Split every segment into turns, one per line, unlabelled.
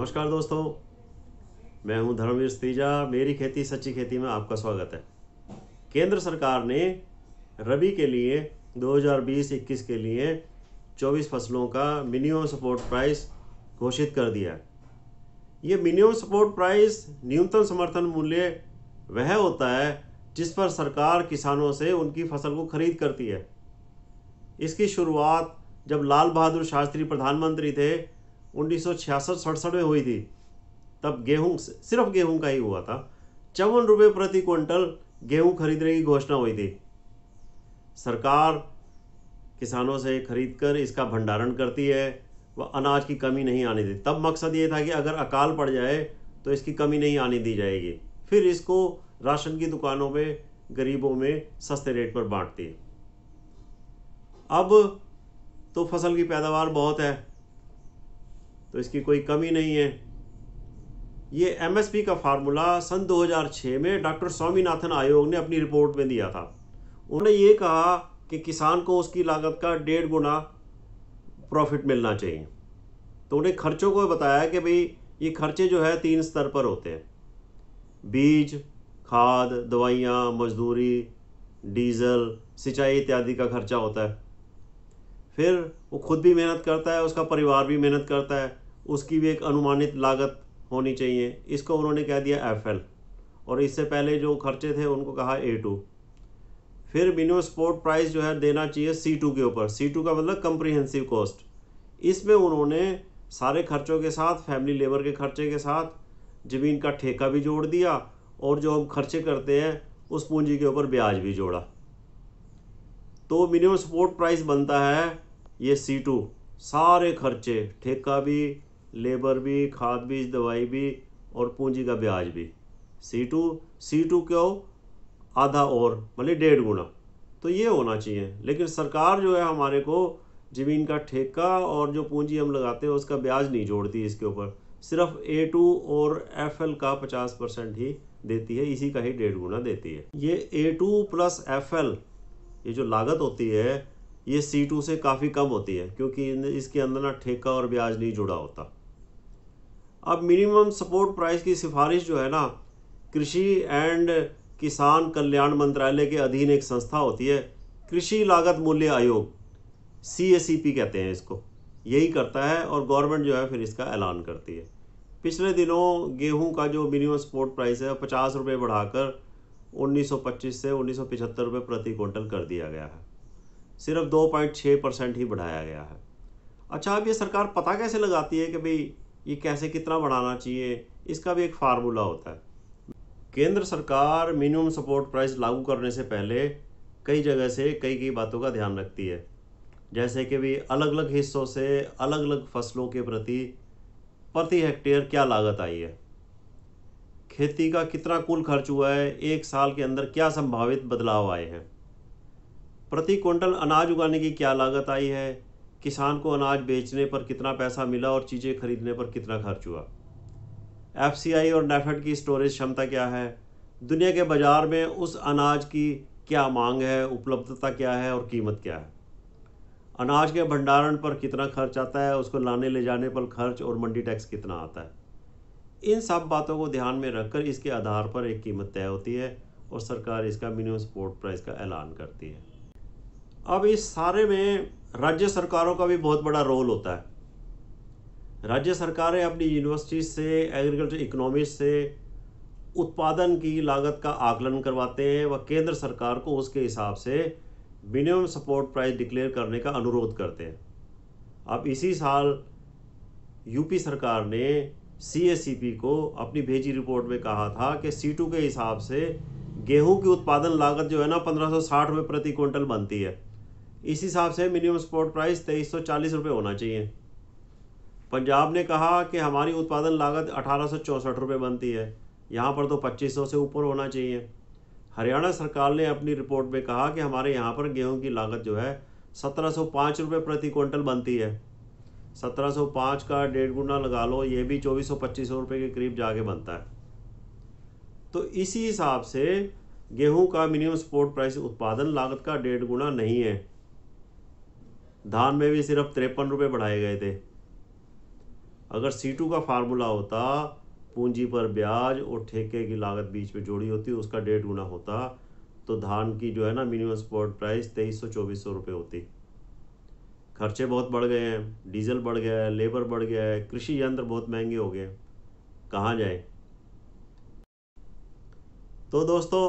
नमस्कार दोस्तों मैं हूं धर्मवीर स्तीजा मेरी खेती सच्ची खेती में आपका स्वागत है केंद्र सरकार ने रबी के लिए 2020-21 के लिए 24 फसलों का मिनिमम सपोर्ट प्राइस घोषित कर दिया ये मिनिमम सपोर्ट प्राइस न्यूनतम समर्थन मूल्य वह होता है जिस पर सरकार किसानों से उनकी फसल को खरीद करती है इसकी शुरुआत जब लाल बहादुर शास्त्री प्रधानमंत्री थे उन्नीस सौ में हुई थी तब गेहूं सिर्फ गेहूं का ही हुआ था चौवन रुपये प्रति क्विंटल गेहूं खरीदने की घोषणा हुई थी सरकार किसानों से खरीद कर इसका भंडारण करती है वह अनाज की कमी नहीं आने देती तब मकसद ये था कि अगर अकाल पड़ जाए तो इसकी कमी नहीं आने दी जाएगी फिर इसको राशन की दुकानों में गरीबों में सस्ते रेट पर बांटती है अब तो फसल की पैदावार बहुत है तो इसकी कोई कमी नहीं है ये एमएसपी का फार्मूला सन 2006 में डॉक्टर स्वामीनाथन आयोग ने अपनी रिपोर्ट में दिया था उन्होंने ये कहा कि किसान को उसकी लागत का डेढ़ गुना प्रॉफिट मिलना चाहिए तो उन्हें खर्चों को बताया कि भाई ये खर्चे जो है तीन स्तर पर होते हैं बीज खाद दवाइयाँ मजदूरी डीजल सिंचाई इत्यादि का खर्चा होता है फिर वो खुद भी मेहनत करता है उसका परिवार भी मेहनत करता है उसकी भी एक अनुमानित लागत होनी चाहिए इसको उन्होंने कह दिया एफ एल और इससे पहले जो खर्चे थे उनको कहा ए टू फिर मिनिमम स्पोर्ट प्राइस जो है देना चाहिए सी टू के ऊपर सी टू का मतलब कम्प्रीहेंसिव कॉस्ट इसमें उन्होंने सारे खर्चों के साथ फैमिली लेबर के खर्चे के साथ ज़मीन का ठेका भी जोड़ दिया और जो हम खर्चे करते हैं उस पूंजी के ऊपर ब्याज भी जोड़ा तो मिनिमम सपोर्ट प्राइस बनता है ये सी टू सारे खर्चे ठेका भी लेबर भी खाद बीज दवाई भी और पूंजी का ब्याज भी सी टू सी टू क्यों आधा और मतलब डेढ़ गुना तो ये होना चाहिए लेकिन सरकार जो है हमारे को ज़मीन का ठेका और जो पूंजी हम लगाते हैं उसका ब्याज नहीं जोड़ती इसके ऊपर सिर्फ ए टू और एफ एल का पचास परसेंट ही देती है इसी का ही डेढ़ गुना देती है ये A two plus F L ये जो लागत होती है ये सी टू से काफ़ी कम होती है क्योंकि इसके अंदर ना ठेका और ब्याज नहीं जुड़ा होता अब मिनिमम सपोर्ट प्राइस की सिफारिश जो है ना कृषि एंड किसान कल्याण मंत्रालय के अधीन एक संस्था होती है कृषि लागत मूल्य आयोग सी कहते हैं इसको यही करता है और गवर्नमेंट जो है फिर इसका ऐलान करती है पिछले दिनों गेहूं का जो मिनिमम सपोर्ट प्राइस है पचास रुपये बढ़ाकर 1925 से उन्नीस सौ रुपये प्रति क्विंटल कर दिया गया है सिर्फ 2.6 परसेंट ही बढ़ाया गया है अच्छा अब ये सरकार पता कैसे लगाती है कि भाई ये कैसे कितना बढ़ाना चाहिए इसका भी एक फार्मूला होता है केंद्र सरकार मिनिमम सपोर्ट प्राइस लागू करने से पहले कई जगह से कई कई बातों का ध्यान रखती है जैसे कि भी अलग अलग हिस्सों से अलग अलग फसलों के प्रति प्रति हेक्टेयर क्या लागत आई है खेती का कितना कुल खर्च हुआ है एक साल के अंदर क्या संभावित बदलाव आए हैं प्रति क्विंटल अनाज उगाने की क्या लागत आई है किसान को अनाज बेचने पर कितना पैसा मिला और चीज़ें खरीदने पर कितना खर्च हुआ एफ और नेफेड की स्टोरेज क्षमता क्या है दुनिया के बाज़ार में उस अनाज की क्या मांग है उपलब्धता क्या है और कीमत क्या है अनाज के भंडारण पर कितना खर्च आता है उसको लाने ले जाने पर खर्च और मंडी टैक्स कितना आता है इन सब बातों को ध्यान में रखकर इसके आधार पर एक कीमत तय होती है और सरकार इसका मिनिमम सपोर्ट प्राइस का ऐलान करती है अब इस सारे में राज्य सरकारों का भी बहुत बड़ा रोल होता है राज्य सरकारें अपनी यूनिवर्सिटी से एग्रीकल्चर इकोनॉमी से उत्पादन की लागत का आकलन करवाते हैं व केंद्र सरकार को उसके हिसाब से मिनिमम सपोर्ट प्राइस डिक्लेयर करने का अनुरोध करते हैं अब इसी साल यूपी सरकार ने सी e को अपनी भेजी रिपोर्ट में कहा था कि सी के हिसाब से गेहूं की उत्पादन लागत जो है ना 1560 में प्रति क्विंटल बनती है इस हिसाब से मिनिमम स्पोर्ट प्राइस तेईस सौ चालीस रुपये होना चाहिए पंजाब ने कहा कि हमारी उत्पादन लागत अठारह सौ चौंसठ रुपये बनती है यहाँ पर तो पच्चीस सौ से ऊपर होना चाहिए हरियाणा सरकार ने अपनी रिपोर्ट में कहा कि हमारे यहाँ पर गेहूँ की लागत जो है सत्रह सौ पाँच रुपये प्रति क्विंटल बनती है सत्रह सौ पाँच का डेढ़ गुना लगा लो ये भी चौबीस सौ पच्चीस सौ रुपये के करीब जाके बनता है तो इसी हिसाब से गेहूं का मिनिमम सपोर्ट प्राइस उत्पादन लागत का डेढ़ गुना नहीं है धान में भी सिर्फ तिरपन रुपये बढ़ाए गए थे अगर सी टू का फार्मूला होता पूंजी पर ब्याज और ठेके की लागत बीच में जोड़ी होती उसका डेढ़ गुना होता तो धान की जो है ना मिनिमम स्पॉट प्राइस तेईस सौ चौबीस सौ रुपये होती खर्चे बहुत बढ़ गए हैं डीजल बढ़ गया है लेबर बढ़ गया है कृषि यंत्र बहुत महंगे हो गए कहाँ जाए तो दोस्तों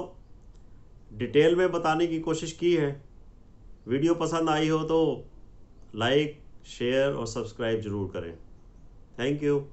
डिटेल में बताने की कोशिश की है वीडियो पसंद आई हो तो लाइक शेयर और सब्सक्राइब जरूर करें थैंक यू